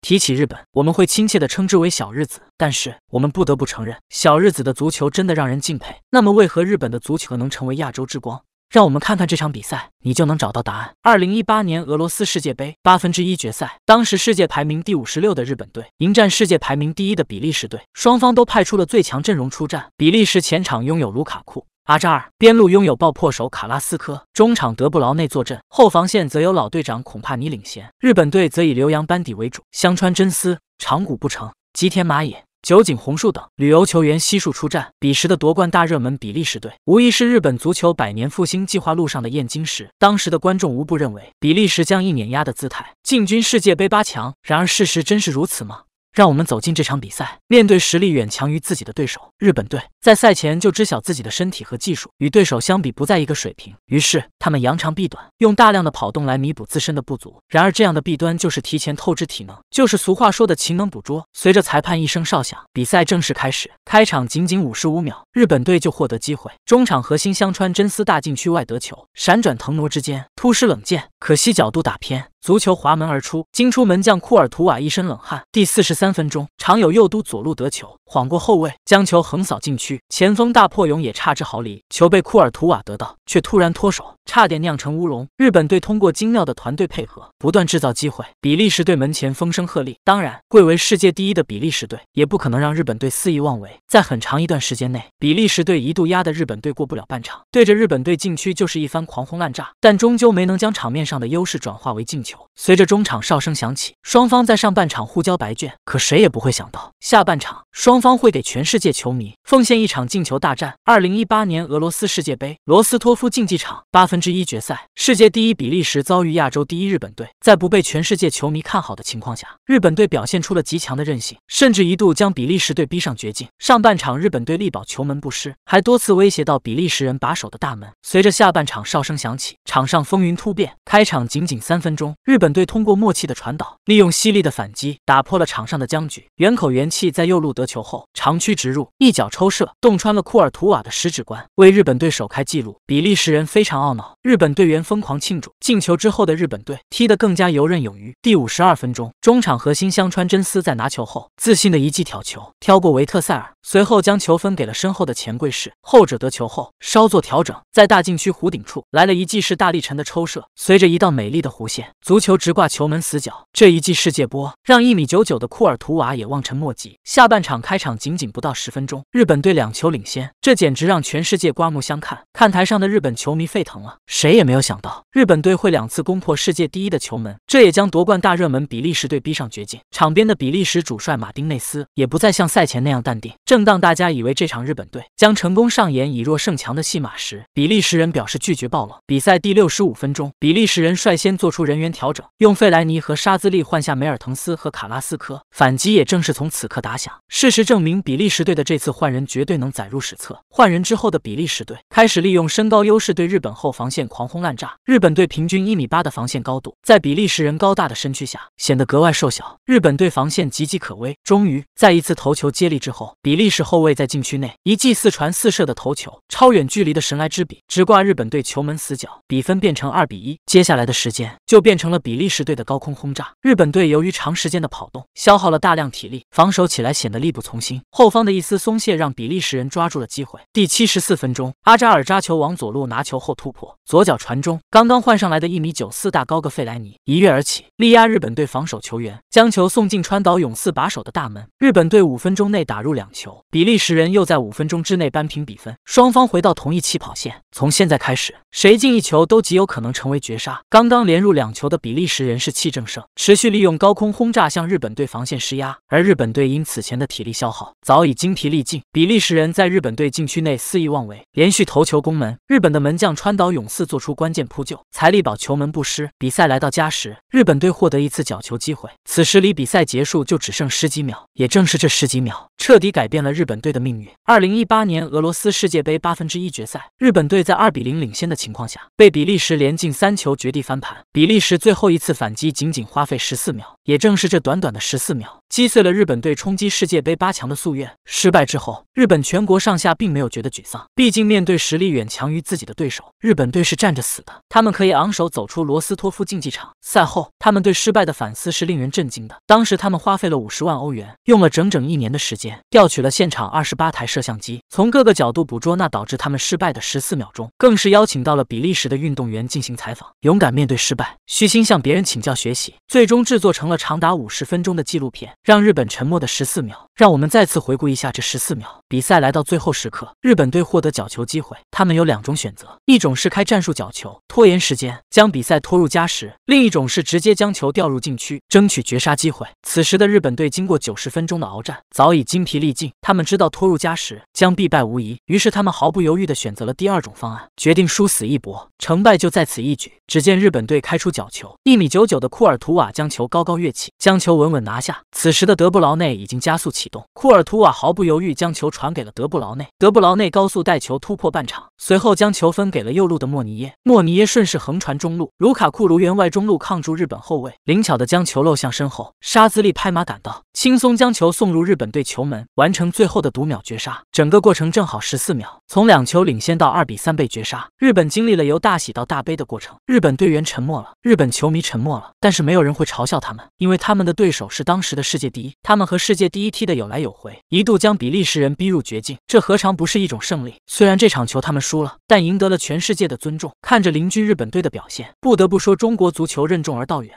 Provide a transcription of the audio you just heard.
提起日本，我们会亲切地称之为小日子，但是我们不得不承认，小日子的足球真的让人敬佩。那么，为何日本的足球能成为亚洲之光？让我们看看这场比赛，你就能找到答案。二零一八年俄罗斯世界杯八分之一决赛，当时世界排名第五十六的日本队迎战世界排名第一的比利时队，双方都派出了最强阵容出战。比利时前场拥有卢卡库。阿扎尔边路拥有爆破手卡拉斯科，中场德布劳内坐镇，后防线则由老队长孔帕尼领衔。日本队则以留洋班底为主，香川真司、长谷不成、吉田麻也、酒井宏树等旅游球员悉数出战。彼时的夺冠大热门比利时队，无疑是日本足球百年复兴计划路上的验金石。当时的观众无不认为，比利时将以碾压的姿态进军世界杯八强。然而，事实真是如此吗？让我们走进这场比赛。面对实力远强于自己的对手，日本队在赛前就知晓自己的身体和技术与对手相比不在一个水平，于是。他们扬长避短，用大量的跑动来弥补自身的不足。然而，这样的弊端就是提前透支体能，就是俗话说的“勤能补拙”。随着裁判一声哨响，比赛正式开始。开场仅仅五十五秒，日本队就获得机会。中场核心香川真司大禁区外得球，闪转腾挪之间突施冷箭，可惜角度打偏，足球滑门而出，惊出门将库尔图瓦一身冷汗。第四十三分钟，常有右都左路得球，晃过后卫，将球横扫禁区，前锋大破勇也差之毫厘，球被库尔图瓦得到，却突然脱手。差点酿成乌龙。日本队通过精妙的团队配合，不断制造机会。比利时队门前风声鹤唳。当然，贵为世界第一的比利时队也不可能让日本队肆意妄为。在很长一段时间内，比利时队一度压得日本队过不了半场，对着日本队禁区就是一番狂轰滥炸，但终究没能将场面上的优势转化为进球。随着中场哨声响起，双方在上半场互交白卷。可谁也不会想到，下半场双方会给全世界球迷奉献一场进球大战。二零一八年俄罗斯世界杯，罗斯托夫竞技场八分。之一决赛，世界第一比利时遭遇亚洲第一日本队，在不被全世界球迷看好的情况下，日本队表现出了极强的韧性，甚至一度将比利时队逼上绝境。上半场，日本队力保球门不失，还多次威胁到比利时人把守的大门。随着下半场哨声响起，场上风云突变。开场仅仅三分钟，日本队通过默契的传导，利用犀利的反击，打破了场上的僵局。远口元气在右路得球后，长驱直入，一脚抽射洞穿了库尔图瓦的食指关，为日本队首开纪录。比利时人非常懊恼。日本队员疯狂庆祝进球之后的日本队踢得更加游刃有余。第五十二分钟，中场核心香川真司在拿球后，自信的一记挑球挑过维特塞尔，随后将球分给了身后的前柜士。后者得球后稍作调整，在大禁区弧顶处来了一记势大力沉的抽射，随着一道美丽的弧线，足球直挂球门死角。这一记世界波让一米九九的库尔图瓦也望尘莫及。下半场开场仅仅不到十分钟，日本队两球领先，这简直让全世界刮目相看。看台上的日本球迷沸腾了。谁也没有想到，日本队会两次攻破世界第一的球门，这也将夺冠大热门比利时队逼上绝境。场边的比利时主帅马丁内斯也不再像赛前那样淡定。正当大家以为这场日本队将成功上演以弱胜强的戏码时，比利时人表示拒绝暴露。比赛第六十五分钟，比利时人率先做出人员调整，用费莱尼和沙兹利换下梅尔滕斯和卡拉斯科，反击也正是从此刻打响。事实证明，比利时队的这次换人绝对能载入史册。换人之后的比利时队开始利用身高优势对日本后防。线狂轰滥炸，日本队平均一米八的防线高度，在比利时人高大的身躯下显得格外瘦小，日本队防线岌岌可危。终于，在一次头球接力之后，比利时后卫在禁区内一记四传四射的头球，超远距离的神来之笔，直挂日本队球门死角，比分变成二比一。接下来的时间就变成了比利时队的高空轰炸。日本队由于长时间的跑动，消耗了大量体力，防守起来显得力不从心。后方的一丝松懈让比利时人抓住了机会。第七十四分钟，阿扎尔扎球往左路拿球后突破。左脚传中，刚刚换上来的一米九四大高个费莱尼一跃而起，力压日本队防守球员，将球送进川岛勇士把守的大门。日本队五分钟内打入两球，比利时人又在五分钟之内扳平比分，双方回到同一起跑线。从现在开始，谁进一球都极有可能成为绝杀。刚刚连入两球的比利时人士气正盛，持续利用高空轰炸向日本队防线施压，而日本队因此前的体力消耗早已精疲力尽。比利时人在日本队禁区内肆意妄为，连续投球攻门。日本的门将川岛勇四。次做出关键扑救，财力保球门不失。比赛来到加时，日本队获得一次角球机会。此时离比赛结束就只剩十几秒，也正是这十几秒彻底改变了日本队的命运。二零一八年俄罗斯世界杯八分之一决赛，日本队在二比零领先的情况下被比利时连进三球绝地翻盘。比利时最后一次反击仅仅花费十四秒。也正是这短短的十四秒，击碎了日本队冲击世界杯八强的夙愿。失败之后，日本全国上下并没有觉得沮丧，毕竟面对实力远强于自己的对手，日本队是站着死的。他们可以昂首走出罗斯托夫竞技场。赛后，他们对失败的反思是令人震惊的。当时，他们花费了五十万欧元，用了整整一年的时间，调取了现场二十八台摄像机，从各个角度捕捉那导致他们失败的十四秒钟。更是邀请到了比利时的运动员进行采访，勇敢面对失败，虚心向别人请教学习，最终制作成了。长达五十分钟的纪录片《让日本沉默的十四秒》。让我们再次回顾一下这十四秒比赛来到最后时刻，日本队获得角球机会，他们有两种选择，一种是开战术角球拖延时间，将比赛拖入加时，另一种是直接将球掉入禁区，争取绝杀机会。此时的日本队经过九十分钟的鏖战，早已精疲力尽，他们知道拖入加时将必败无疑，于是他们毫不犹豫地选择了第二种方案，决定殊死一搏，成败就在此一举。只见日本队开出角球，一米九九的库尔图瓦将球高高跃起，将球稳稳拿下。此时的德布劳内已经加速起。库尔图瓦毫不犹豫将球传给了德布劳内，德布劳内高速带球突破半场，随后将球分给了右路的莫尼耶，莫尼耶顺势横传中路，卢卡库卢员外中路抗住日本后卫，灵巧的将球漏向身后，沙兹利拍马赶到，轻松将球送入日本队球门，完成最后的读秒绝杀，整个过程正好十四秒，从两球领先到二比三被绝杀，日本经历了由大喜到大悲的过程，日本队员沉默了，日本球迷沉默了，但是没有人会嘲笑他们，因为他们的对手是当时的世界第一，他们和世界第一踢的。有来有回，一度将比利时人逼入绝境，这何尝不是一种胜利？虽然这场球他们输了，但赢得了全世界的尊重。看着邻居日本队的表现，不得不说中国足球任重而道远。